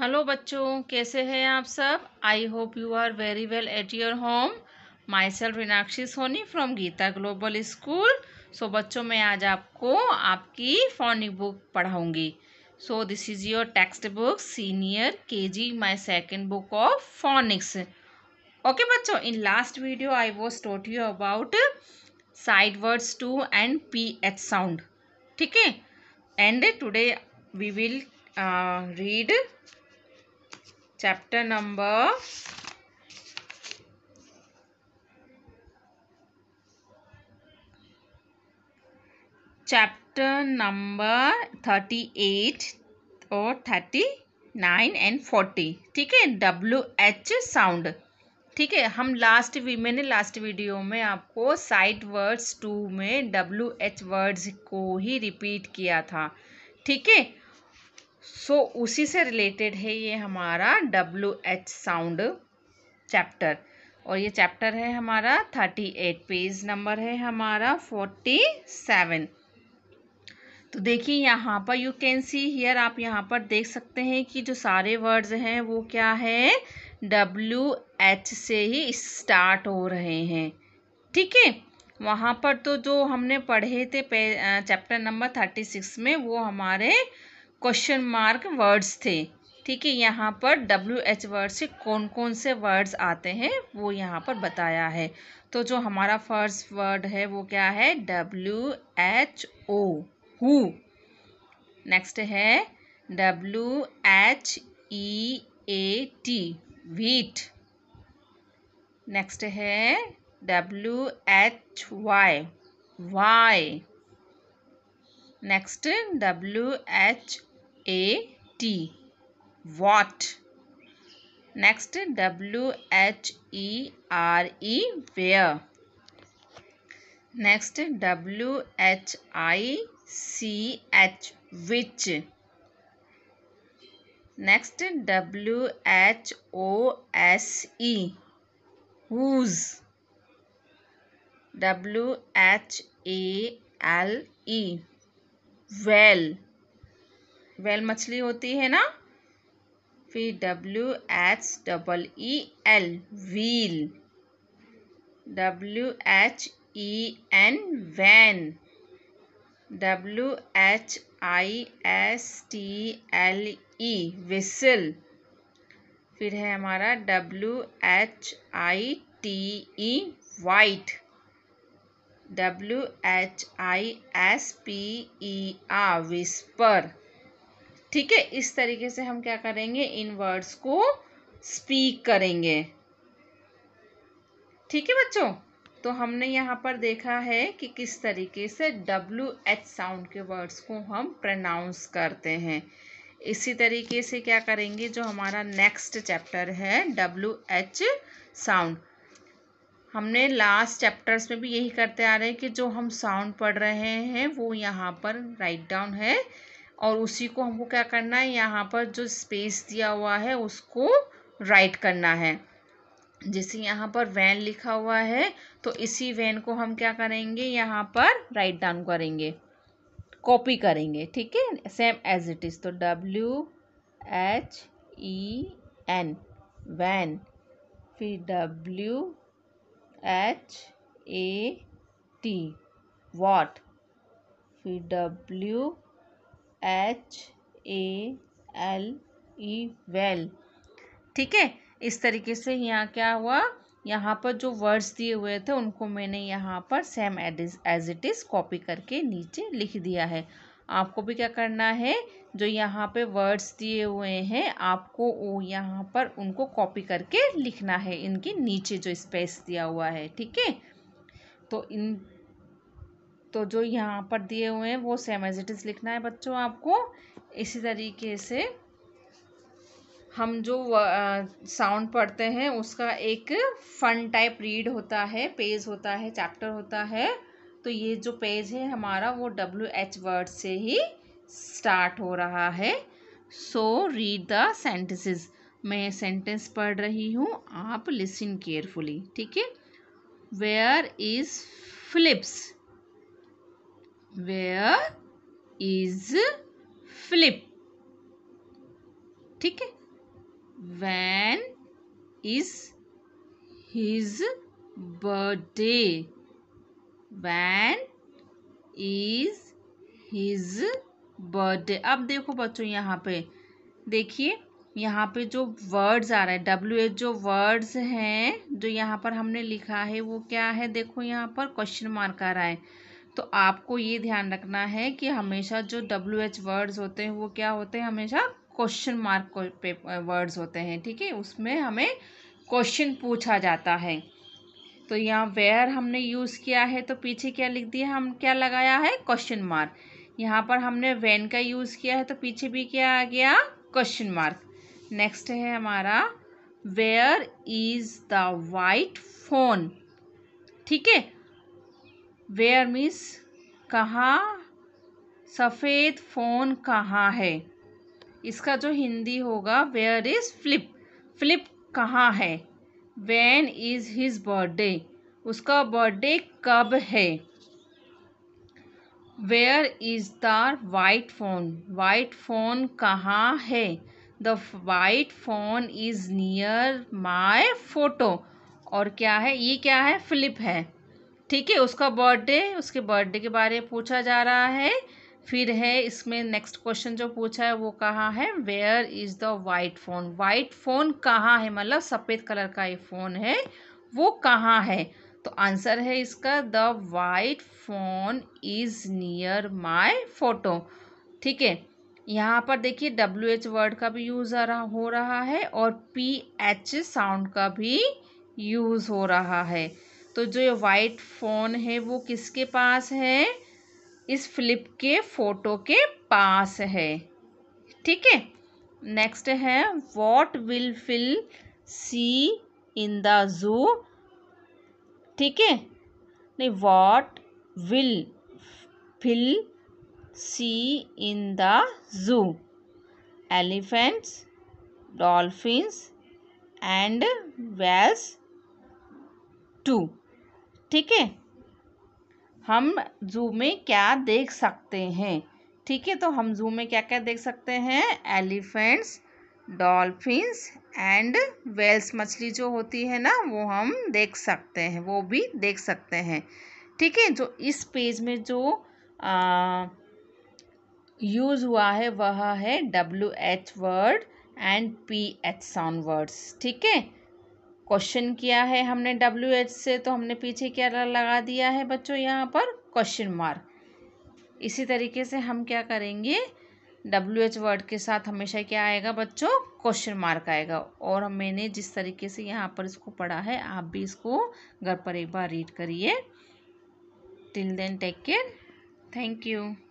hello बच्चों कैसे हैं आप सब I hope you are very well at your home myself Meenakshi Soni from Geeta global school so बच्चों मैं आज आपको आपकी फोनिक बुक पढ़ाऊँगी so this is your text book senior K G my second book of phonics okay बच्चों in last video I was taught you about sight words two and P H sound ठीक है and today we will read chapter number chapter chapter number 38 और 39 and 40 ठीक है W H sound ठीक है हम last मैंने लास्ट वीडियो में आपको साइट वर्ड्स टू में डब्ल्यू एच वर्ड्स को ही रिपीट किया था ठीक है सो so, उसी से रिलेटेड है ये हमारा डब्ल्यू एच साउंड चैप्टर और ये चैप्टर है हमारा थर्टी एट पेज नंबर है हमारा फोर्टी सेवन तो देखिए यहाँ पर यू कैन सी हियर आप यहाँ पर देख सकते हैं कि जो सारे वर्ड्स हैं वो क्या है डब्ल्यू एच से ही स्टार्ट हो रहे हैं ठीक है वहाँ पर तो जो हमने पढ़े थे चैप्टर नंबर थर्टी सिक्स में वो हमारे क्वेश्चन मार्क वर्ड्स थे ठीक है यहाँ पर डब्ल्यू एच वर्ड से कौन कौन से वर्ड्स आते हैं वो यहाँ पर बताया है तो जो हमारा फर्स्ट वर्ड है वो क्या है W H O who next है W H E A T wheat next है W H Y why next W H A T what next W H E R E where next W H I C H which next W H O S E whose W H A L E well whale मछली होती है ना फिर W H double E L wheel W H E N when W H I S T L E whistle फिर है हमारा W H I T E white W H I S P E R whisper ठीक है इस तरीके से हम क्या करेंगे इन वर्ड्स को स्पीक करेंगे ठीक है बच्चों तो हमने यहाँ पर देखा है कि किस तरीके से डब्ल्यू एच साउंड के वर्ड्स को हम प्रनाउंस करते हैं इसी तरीके से क्या करेंगे जो हमारा नेक्स्ट चैप्टर है डब्ल्यू एच साउंड हमने लास्ट चैप्टर्स में भी यही करते आ रहे हैं कि जो हम साउंड पढ़ रहे हैं वो यहाँ पर राइट डाउन है और उसी को हमको क्या करना है यहाँ पर जो स्पेस दिया हुआ है उसको राइट करना है जैसे यहाँ पर वैन लिखा हुआ है तो इसी वैन को हम क्या करेंगे यहाँ पर राइट डाउन करेंगे कॉपी करेंगे ठीक है सेम एज इट इज़ तो W H E N when फिर W H A T what फिर W H A L E whale ठीक है इस तरीके से यहाँ क्या हुआ यहाँ पर जो वर्ड्स दिए हुए थे उनको मैंने यहाँ पर सेम एडिज एज इट इज़ कॉपी करके नीचे लिख दिया है आपको भी क्या करना है जो यहाँ पे वर्ड्स दिए हुए हैं आपको वो यहाँ पर उनको कॉपी करके लिखना है इनके नीचे जो स्पेस दिया हुआ है ठीक है तो इन तो जो यहाँ पर दिए हुए हैं वो सेम एज इट इज़ लिखना है बच्चों आपको इसी तरीके से हम जो साउंड पढ़ते हैं उसका एक फन टाइप रीड होता है पेज होता है चैप्टर होता है तो ये जो पेज है हमारा वो डब्ल्यू एच वर्ड से ही स्टार्ट हो रहा है सो रीड द सेंटेंसेस मैं सेंटेंस पढ़ रही हूँ आप लिसन केयरफुली ठीक है where is Philips where is flip ठीक है when is his birthday when is his birthday अब देखो बच्चों यहाँ पे देखिए यहाँ पे जो वर्ड्स आ रहा है डब्ल्यू एच जो वर्ड्स हैं जो यहाँ पर हमने लिखा है वो क्या है देखो यहाँ पर क्वेश्चन मार्क आ रहा है तो आपको ये ध्यान रखना है कि हमेशा जो डब्ल्यू एच वर्ड्स होते हैं वो क्या होते हैं हमेशा क्वेश्चन मार्क वर्ड्स होते हैं ठीक है उसमें हमें क्वेश्चन पूछा जाता है तो यहाँ वेयर हमने यूज़ किया है तो पीछे क्या लिख दिया हम क्या लगाया है क्वेश्चन मार्क यहाँ पर हमने वैन का यूज़ किया है तो पीछे भी क्या आ गया क्वेश्चन मार्क नेक्स्ट है हमारा where is the white phone ठीक है वेयर मिस कहाँ सफ़ेद फ़ोन कहाँ है इसका जो हिंदी होगा वेयर इज़ फ़्लिप फ़्लिप कहाँ है वैन इज़ हिज बर्थडे उसका बर्थडे कब है where is the white phone white phone कहाँ है the white phone is near my photo और क्या है ये क्या है फ़्लिप है ठीक है उसका बर्थडे उसके बर्थडे के बारे में पूछा जा रहा है फिर है इसमें नेक्स्ट क्वेश्चन जो पूछा है वो कहाँ है where is the white phone white phone कहाँ है मतलब सफ़ेद कलर का ये फ़ोन है वो कहाँ है तो आंसर है इसका the white phone is near my photo ठीक है यहाँ पर देखिए डब्ल्यू एच वर्ड का भी यूज़ आ रहा हो रहा है और पी एच साउंड का भी यूज़ हो रहा है तो जो ये वाइट फ़ोन है वो किसके पास है इस फ्लिप के फ़ोटो के पास है ठीक है नेक्स्ट है what will Phil see in the zoo ठीक है नहीं what will Phil see in the zoo elephants dolphins and whales too ठीक है हम जू में क्या देख सकते हैं ठीक है तो हम जू में क्या क्या देख सकते हैं एलिफेंट्स डॉल्फिन्स एंड वेल्स मछली जो होती है ना वो हम देख सकते हैं वो भी देख सकते हैं ठीक है जो इस पेज में जो यूज़ हुआ है वह है W H word and P H sound words ठीक है क्वेश्चन किया है हमने डब्ल्यू एच से तो हमने पीछे क्या लगा दिया है बच्चों यहाँ पर क्वेश्चन मार्क इसी तरीके से हम क्या करेंगे डब्ल्यू एच वर्ड के साथ हमेशा क्या आएगा बच्चों क्वेश्चन मार्क आएगा और मैंने जिस तरीके से यहाँ पर इसको पढ़ा है आप भी इसको घर पर एक बार रीड करिए till then take care thank you